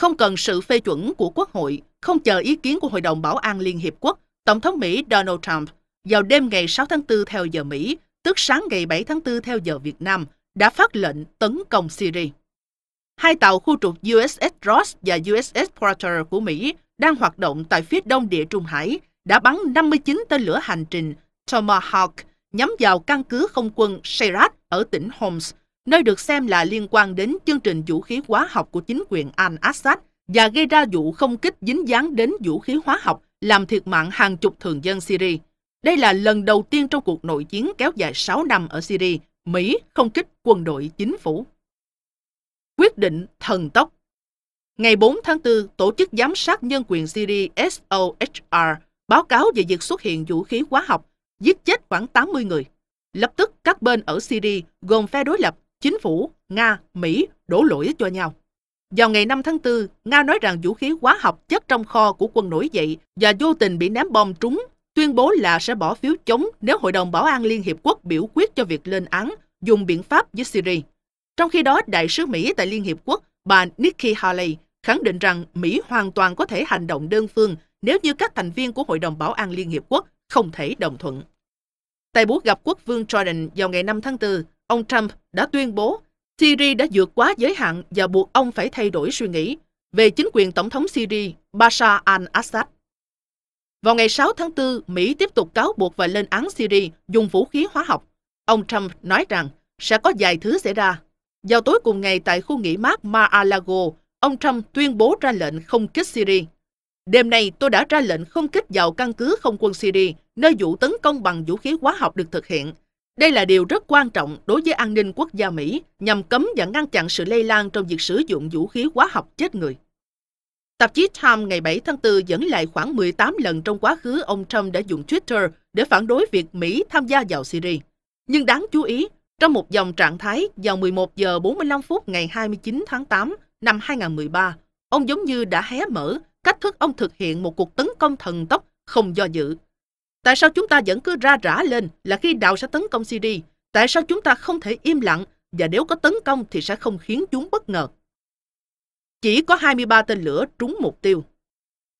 Không cần sự phê chuẩn của Quốc hội, không chờ ý kiến của Hội đồng Bảo an Liên Hiệp Quốc, Tổng thống Mỹ Donald Trump vào đêm ngày 6 tháng 4 theo giờ Mỹ, tức sáng ngày 7 tháng 4 theo giờ Việt Nam, đã phát lệnh tấn công Syria. Hai tàu khu trục USS Ross và USS Porter của Mỹ đang hoạt động tại phía đông địa Trung Hải đã bắn 59 tên lửa hành trình Tomahawk nhắm vào căn cứ không quân Sherat ở tỉnh Homs, nơi được xem là liên quan đến chương trình vũ khí hóa học của chính quyền Al-Assad và gây ra vụ không kích dính dáng đến vũ khí hóa học làm thiệt mạng hàng chục thường dân Syria. Đây là lần đầu tiên trong cuộc nội chiến kéo dài 6 năm ở Syria, Mỹ không kích quân đội chính phủ định thần tốc. Ngày 4 tháng 4, Tổ chức Giám sát Nhân quyền Syria SOHR báo cáo về việc xuất hiện vũ khí hóa học giết chết khoảng 80 người. Lập tức các bên ở Syria gồm phe đối lập, chính phủ, Nga, Mỹ đổ lỗi cho nhau. Vào ngày 5 tháng 4, Nga nói rằng vũ khí hóa học chất trong kho của quân nổi dậy và vô tình bị ném bom trúng, tuyên bố là sẽ bỏ phiếu chống nếu Hội đồng Bảo an Liên Hiệp Quốc biểu quyết cho việc lên án dùng biện pháp với Syria. Trong khi đó, đại sứ Mỹ tại Liên Hiệp Quốc, bà Nikki Haley, khẳng định rằng Mỹ hoàn toàn có thể hành động đơn phương nếu như các thành viên của Hội đồng Bảo an Liên Hiệp Quốc không thể đồng thuận. Tại buổi gặp quốc vương Jordan vào ngày 5 tháng 4, ông Trump đã tuyên bố Syria đã vượt quá giới hạn và buộc ông phải thay đổi suy nghĩ về chính quyền Tổng thống Syria Bashar al-Assad. Vào ngày 6 tháng 4, Mỹ tiếp tục cáo buộc và lên án Syria dùng vũ khí hóa học. Ông Trump nói rằng sẽ có vài thứ xảy ra vào tối cùng ngày tại khu nghỉ mát Mar-a-Lago, ông Trump tuyên bố ra lệnh không kích Syria. Đêm nay, tôi đã ra lệnh không kích vào căn cứ không quân Syria, nơi vụ tấn công bằng vũ khí hóa học được thực hiện. Đây là điều rất quan trọng đối với an ninh quốc gia Mỹ nhằm cấm và ngăn chặn sự lây lan trong việc sử dụng vũ khí hóa học chết người. Tạp chí Time ngày 7 tháng 4 dẫn lại khoảng 18 lần trong quá khứ ông Trump đã dùng Twitter để phản đối việc Mỹ tham gia vào Syria. Nhưng đáng chú ý, trong một dòng trạng thái vào 11 giờ 45 phút ngày 29 tháng 8 năm 2013, ông giống như đã hé mở cách thức ông thực hiện một cuộc tấn công thần tốc không do dự. Tại sao chúng ta vẫn cứ ra rã lên là khi đạo sẽ tấn công Syria? Tại sao chúng ta không thể im lặng và nếu có tấn công thì sẽ không khiến chúng bất ngờ? Chỉ có 23 tên lửa trúng mục tiêu.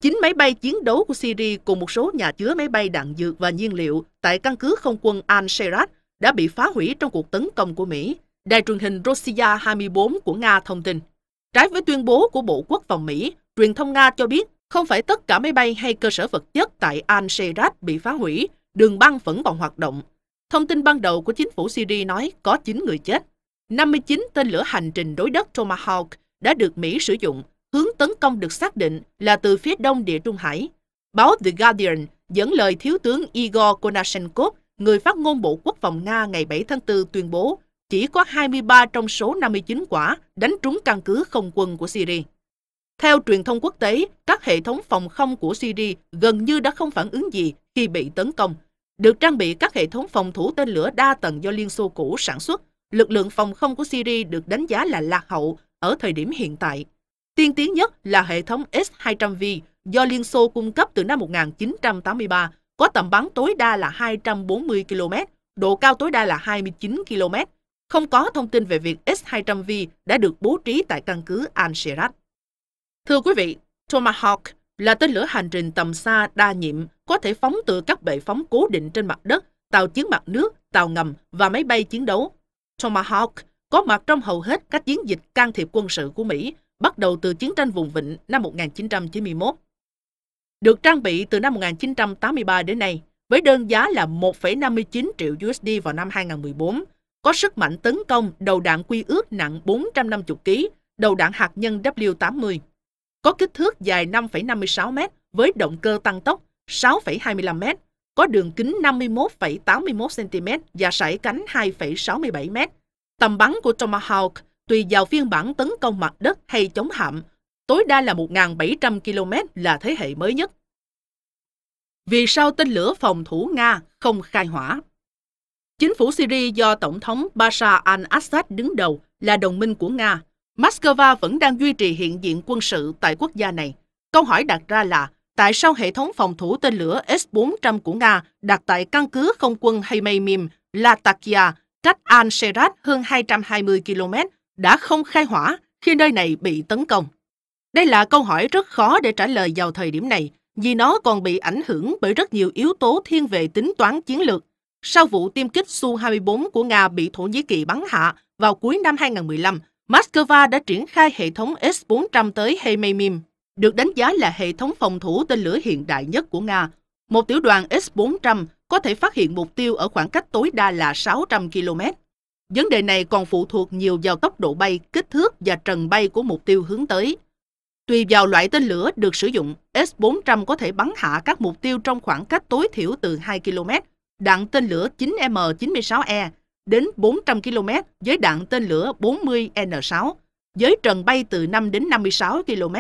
Chín máy bay chiến đấu của Syria cùng một số nhà chứa máy bay đạn dược và nhiên liệu tại căn cứ không quân Al-Sherat đã bị phá hủy trong cuộc tấn công của Mỹ, đài truyền hình Rossiya 24 của Nga thông tin. Trái với tuyên bố của Bộ Quốc phòng Mỹ, truyền thông Nga cho biết không phải tất cả máy bay hay cơ sở vật chất tại al sherat bị phá hủy, đường băng vẫn còn hoạt động. Thông tin ban đầu của chính phủ Syria nói có 9 người chết. 59 tên lửa hành trình đối đất Tomahawk đã được Mỹ sử dụng, hướng tấn công được xác định là từ phía đông Địa Trung Hải. Báo The Guardian dẫn lời Thiếu tướng Igor Konashenkov người phát ngôn Bộ Quốc phòng Nga ngày 7 tháng 4 tuyên bố chỉ có 23 trong số 59 quả đánh trúng căn cứ không quân của Syria. Theo truyền thông quốc tế, các hệ thống phòng không của Syria gần như đã không phản ứng gì khi bị tấn công. Được trang bị các hệ thống phòng thủ tên lửa đa tầng do Liên Xô cũ sản xuất, lực lượng phòng không của Syria được đánh giá là lạc hậu ở thời điểm hiện tại. Tiên tiến nhất là hệ thống S-200V do Liên Xô cung cấp từ năm 1983 có tầm bắn tối đa là 240 km, độ cao tối đa là 29 km. Không có thông tin về việc S-200V đã được bố trí tại căn cứ al Thưa quý vị, Tomahawk là tên lửa hành trình tầm xa đa nhiệm có thể phóng từ các bệ phóng cố định trên mặt đất, tàu chiến mặt nước, tàu ngầm và máy bay chiến đấu. Tomahawk có mặt trong hầu hết các chiến dịch can thiệp quân sự của Mỹ bắt đầu từ chiến tranh vùng vịnh năm 1991 được trang bị từ năm 1983 đến nay với đơn giá là 1,59 triệu USD vào năm 2014, có sức mạnh tấn công đầu đạn quy ước nặng 450 kg, đầu đạn hạt nhân W80, có kích thước dài 5,56 m với động cơ tăng tốc 6,25 m, có đường kính 51,81 cm và sải cánh 2,67 m. Tầm bắn của Tomahawk tùy vào phiên bản tấn công mặt đất hay chống hạm tối đa là 1.700 km là thế hệ mới nhất. Vì sao tên lửa phòng thủ Nga không khai hỏa? Chính phủ Syria do Tổng thống Bashar al-Assad đứng đầu là đồng minh của Nga. Moscow vẫn đang duy trì hiện diện quân sự tại quốc gia này. Câu hỏi đặt ra là tại sao hệ thống phòng thủ tên lửa S-400 của Nga đặt tại căn cứ không quân Haymeimim, Latakia, cách Al-Sherat hơn 220 km đã không khai hỏa khi nơi này bị tấn công. Đây là câu hỏi rất khó để trả lời vào thời điểm này, vì nó còn bị ảnh hưởng bởi rất nhiều yếu tố thiên về tính toán chiến lược. Sau vụ tiêm kích Su-24 của Nga bị Thổ Nhĩ Kỳ bắn hạ vào cuối năm 2015, Moscow đã triển khai hệ thống S-400 tới Hememim, được đánh giá là hệ thống phòng thủ tên lửa hiện đại nhất của Nga. Một tiểu đoàn S-400 có thể phát hiện mục tiêu ở khoảng cách tối đa là 600 km. Vấn đề này còn phụ thuộc nhiều vào tốc độ bay, kích thước và trần bay của mục tiêu hướng tới. Tùy vào loại tên lửa được sử dụng, S-400 có thể bắn hạ các mục tiêu trong khoảng cách tối thiểu từ 2 km, đạn tên lửa 9M96E đến 400 km với đạn tên lửa 40N6, với trần bay từ 5 đến 56 km.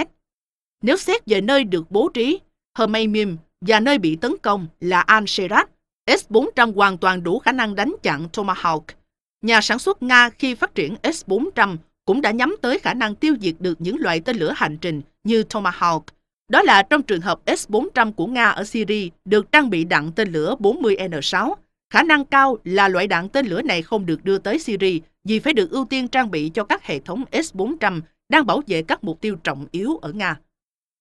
Nếu xét về nơi được bố trí, Hermaimim và nơi bị tấn công là al S-400 hoàn toàn đủ khả năng đánh chặn Tomahawk. Nhà sản xuất Nga khi phát triển S-400 cũng đã nhắm tới khả năng tiêu diệt được những loại tên lửa hành trình như Tomahawk. Đó là trong trường hợp S-400 của Nga ở Syria được trang bị đạn tên lửa 40N6. Khả năng cao là loại đạn tên lửa này không được đưa tới Syria vì phải được ưu tiên trang bị cho các hệ thống S-400 đang bảo vệ các mục tiêu trọng yếu ở Nga.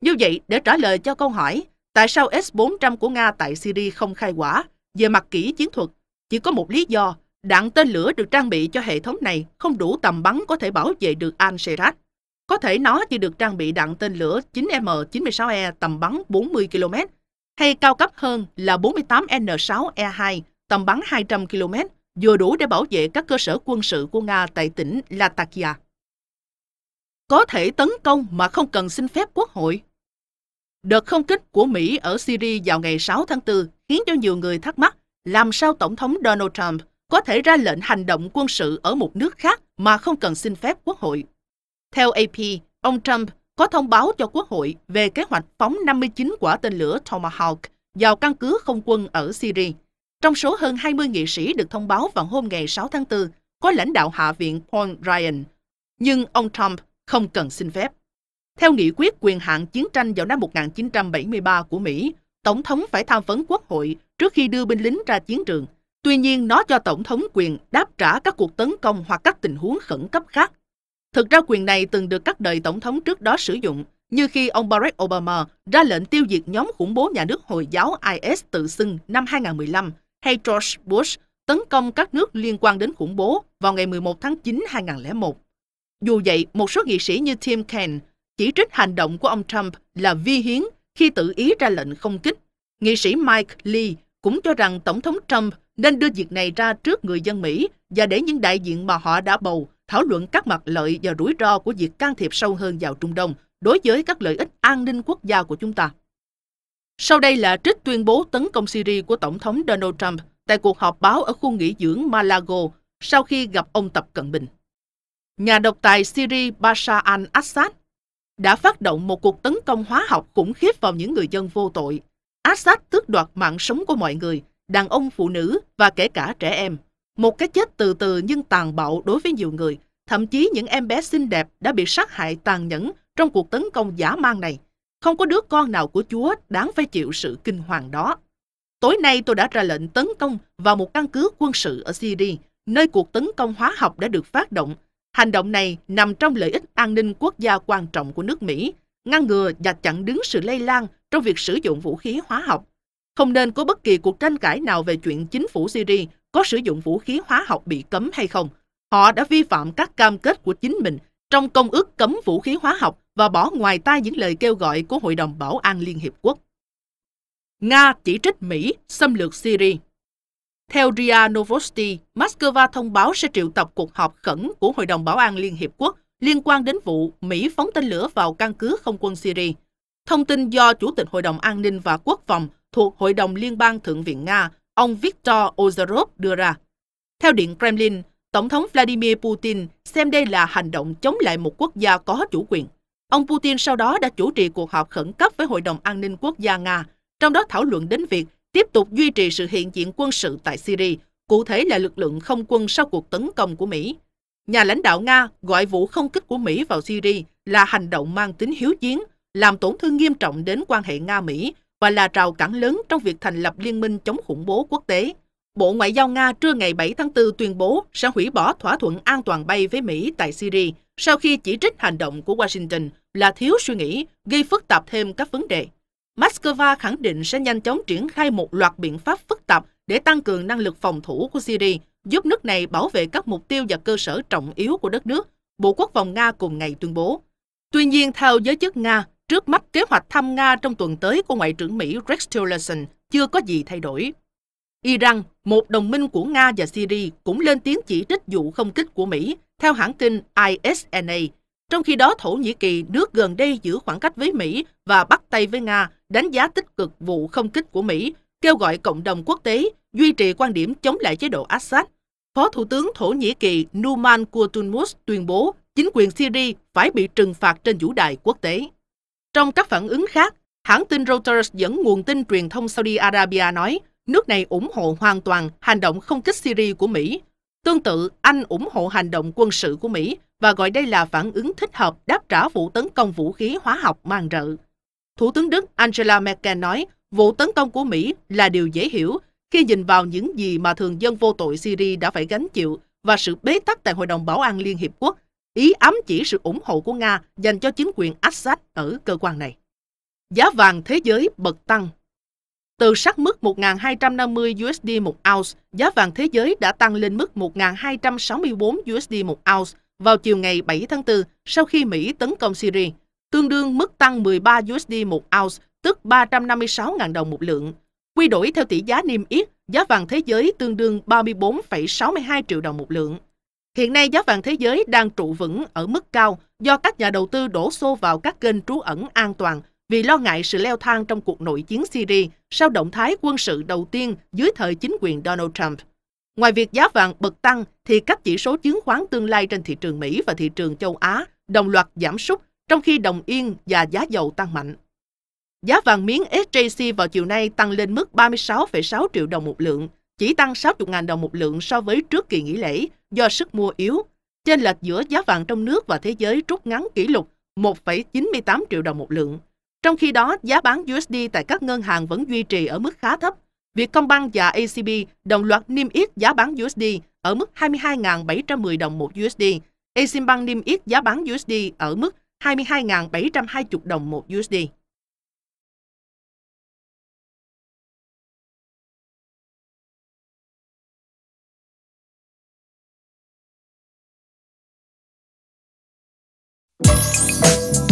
Như vậy, để trả lời cho câu hỏi tại sao S-400 của Nga tại Syria không khai quả về mặt kỹ chiến thuật, chỉ có một lý do Đạn tên lửa được trang bị cho hệ thống này không đủ tầm bắn có thể bảo vệ được Al Sherat. Có thể nó chỉ được trang bị đạn tên lửa 9M96E tầm bắn 40 km, hay cao cấp hơn là 48N6E2 tầm bắn 200 km, vừa đủ để bảo vệ các cơ sở quân sự của Nga tại tỉnh Latakia. Có thể tấn công mà không cần xin phép quốc hội. Đợt không kích của Mỹ ở Syria vào ngày 6 tháng 4 khiến cho nhiều người thắc mắc làm sao Tổng thống Donald Trump có thể ra lệnh hành động quân sự ở một nước khác mà không cần xin phép quốc hội. Theo AP, ông Trump có thông báo cho quốc hội về kế hoạch phóng 59 quả tên lửa Tomahawk vào căn cứ không quân ở Syria. Trong số hơn 20 nghị sĩ được thông báo vào hôm ngày 6 tháng 4 có lãnh đạo Hạ viện Paul Ryan, nhưng ông Trump không cần xin phép. Theo nghị quyết quyền hạn chiến tranh vào năm 1973 của Mỹ, Tổng thống phải tham vấn quốc hội trước khi đưa binh lính ra chiến trường Tuy nhiên, nó cho Tổng thống quyền đáp trả các cuộc tấn công hoặc các tình huống khẩn cấp khác. Thực ra quyền này từng được các đời tổng thống trước đó sử dụng, như khi ông Barack Obama ra lệnh tiêu diệt nhóm khủng bố nhà nước Hồi giáo IS tự xưng năm 2015, hay George Bush tấn công các nước liên quan đến khủng bố vào ngày 11 tháng 9 2001. Dù vậy, một số nghị sĩ như Tim Kaine chỉ trích hành động của ông Trump là vi hiến khi tự ý ra lệnh không kích. Nghị sĩ Mike Lee cũng cho rằng Tổng thống Trump nên đưa việc này ra trước người dân Mỹ và để những đại diện mà họ đã bầu thảo luận các mặt lợi và rủi ro của việc can thiệp sâu hơn vào Trung Đông đối với các lợi ích an ninh quốc gia của chúng ta. Sau đây là trích tuyên bố tấn công Syria của Tổng thống Donald Trump tại cuộc họp báo ở khu nghỉ dưỡng Malago sau khi gặp ông Tập Cận Bình. Nhà độc tài Syria Bashar al-Assad đã phát động một cuộc tấn công hóa học khủng khiếp vào những người dân vô tội. Assad tước đoạt mạng sống của mọi người đàn ông phụ nữ và kể cả trẻ em. Một cái chết từ từ nhưng tàn bạo đối với nhiều người, thậm chí những em bé xinh đẹp đã bị sát hại tàn nhẫn trong cuộc tấn công giả mang này. Không có đứa con nào của Chúa đáng phải chịu sự kinh hoàng đó. Tối nay tôi đã ra lệnh tấn công vào một căn cứ quân sự ở Syria, nơi cuộc tấn công hóa học đã được phát động. Hành động này nằm trong lợi ích an ninh quốc gia quan trọng của nước Mỹ, ngăn ngừa và chặn đứng sự lây lan trong việc sử dụng vũ khí hóa học không nên có bất kỳ cuộc tranh cãi nào về chuyện chính phủ Syria có sử dụng vũ khí hóa học bị cấm hay không. Họ đã vi phạm các cam kết của chính mình trong công ước cấm vũ khí hóa học và bỏ ngoài tai những lời kêu gọi của Hội đồng Bảo an Liên Hiệp Quốc. Nga chỉ trích Mỹ xâm lược Syria Theo RIA Novosti, Moscow thông báo sẽ triệu tập cuộc họp khẩn của Hội đồng Bảo an Liên Hiệp Quốc liên quan đến vụ Mỹ phóng tên lửa vào căn cứ không quân Syria. Thông tin do Chủ tịch Hội đồng An ninh và Quốc phòng thuộc Hội đồng Liên bang Thượng viện Nga, ông Viktor Ozerov đưa ra. Theo Điện Kremlin, Tổng thống Vladimir Putin xem đây là hành động chống lại một quốc gia có chủ quyền. Ông Putin sau đó đã chủ trì cuộc họp khẩn cấp với Hội đồng An ninh Quốc gia Nga, trong đó thảo luận đến việc tiếp tục duy trì sự hiện diện quân sự tại Syria, cụ thể là lực lượng không quân sau cuộc tấn công của Mỹ. Nhà lãnh đạo Nga gọi vụ không kích của Mỹ vào Syria là hành động mang tính hiếu chiến, làm tổn thương nghiêm trọng đến quan hệ Nga-Mỹ và là rào cản lớn trong việc thành lập Liên minh chống khủng bố quốc tế. Bộ Ngoại giao Nga trưa ngày 7 tháng 4 tuyên bố sẽ hủy bỏ thỏa thuận an toàn bay với Mỹ tại Syria sau khi chỉ trích hành động của Washington là thiếu suy nghĩ, gây phức tạp thêm các vấn đề. Moscow khẳng định sẽ nhanh chóng triển khai một loạt biện pháp phức tạp để tăng cường năng lực phòng thủ của Syria, giúp nước này bảo vệ các mục tiêu và cơ sở trọng yếu của đất nước, Bộ Quốc phòng Nga cùng ngày tuyên bố. Tuy nhiên, theo giới chức Nga, Trước mắt kế hoạch thăm Nga trong tuần tới của Ngoại trưởng Mỹ Rex Tillerson chưa có gì thay đổi. Iran, một đồng minh của Nga và Syria, cũng lên tiếng chỉ trích vụ không kích của Mỹ, theo hãng tin ISNA. Trong khi đó, Thổ Nhĩ Kỳ, nước gần đây giữ khoảng cách với Mỹ và bắt tay với Nga, đánh giá tích cực vụ không kích của Mỹ, kêu gọi cộng đồng quốc tế duy trì quan điểm chống lại chế độ Assad. Phó Thủ tướng Thổ Nhĩ Kỳ Numan Kurtulmus tuyên bố chính quyền Syria phải bị trừng phạt trên vũ đài quốc tế. Trong các phản ứng khác, hãng tin Reuters dẫn nguồn tin truyền thông Saudi Arabia nói nước này ủng hộ hoàn toàn hành động không kích Syria của Mỹ. Tương tự, Anh ủng hộ hành động quân sự của Mỹ và gọi đây là phản ứng thích hợp đáp trả vụ tấn công vũ khí hóa học mang rợ. Thủ tướng Đức Angela Merkel nói vụ tấn công của Mỹ là điều dễ hiểu khi nhìn vào những gì mà thường dân vô tội Syria đã phải gánh chịu và sự bế tắc tại Hội đồng Bảo an Liên Hiệp Quốc ý ám chỉ sự ủng hộ của Nga dành cho chính quyền Assad ở cơ quan này. Giá vàng thế giới bật tăng từ sát mức 1.250 USD một ounce, giá vàng thế giới đã tăng lên mức 1.264 USD một ounce vào chiều ngày 7 tháng 4 sau khi Mỹ tấn công Syria, tương đương mức tăng 13 USD một ounce, tức 356.000 đồng một lượng. Quy đổi theo tỷ giá niêm yết, giá vàng thế giới tương đương 34,62 triệu đồng một lượng. Hiện nay giá vàng thế giới đang trụ vững ở mức cao do các nhà đầu tư đổ xô vào các kênh trú ẩn an toàn vì lo ngại sự leo thang trong cuộc nội chiến Syria sau động thái quân sự đầu tiên dưới thời chính quyền Donald Trump. Ngoài việc giá vàng bật tăng thì các chỉ số chứng khoán tương lai trên thị trường Mỹ và thị trường châu Á đồng loạt giảm sút trong khi đồng yên và giá dầu tăng mạnh. Giá vàng miếng SJC vào chiều nay tăng lên mức 36,6 triệu đồng một lượng, chỉ tăng 60.000 đồng một lượng so với trước kỳ nghỉ lễ do sức mua yếu. Trên lệch giữa giá vàng trong nước và thế giới rút ngắn kỷ lục 1,98 triệu đồng một lượng. Trong khi đó, giá bán USD tại các ngân hàng vẫn duy trì ở mức khá thấp. công Vietcombank và ACB đồng loạt niêm yết giá bán USD ở mức 22.710 đồng một USD. Eximbank niêm yết giá bán USD ở mức 22.720 đồng một USD. Música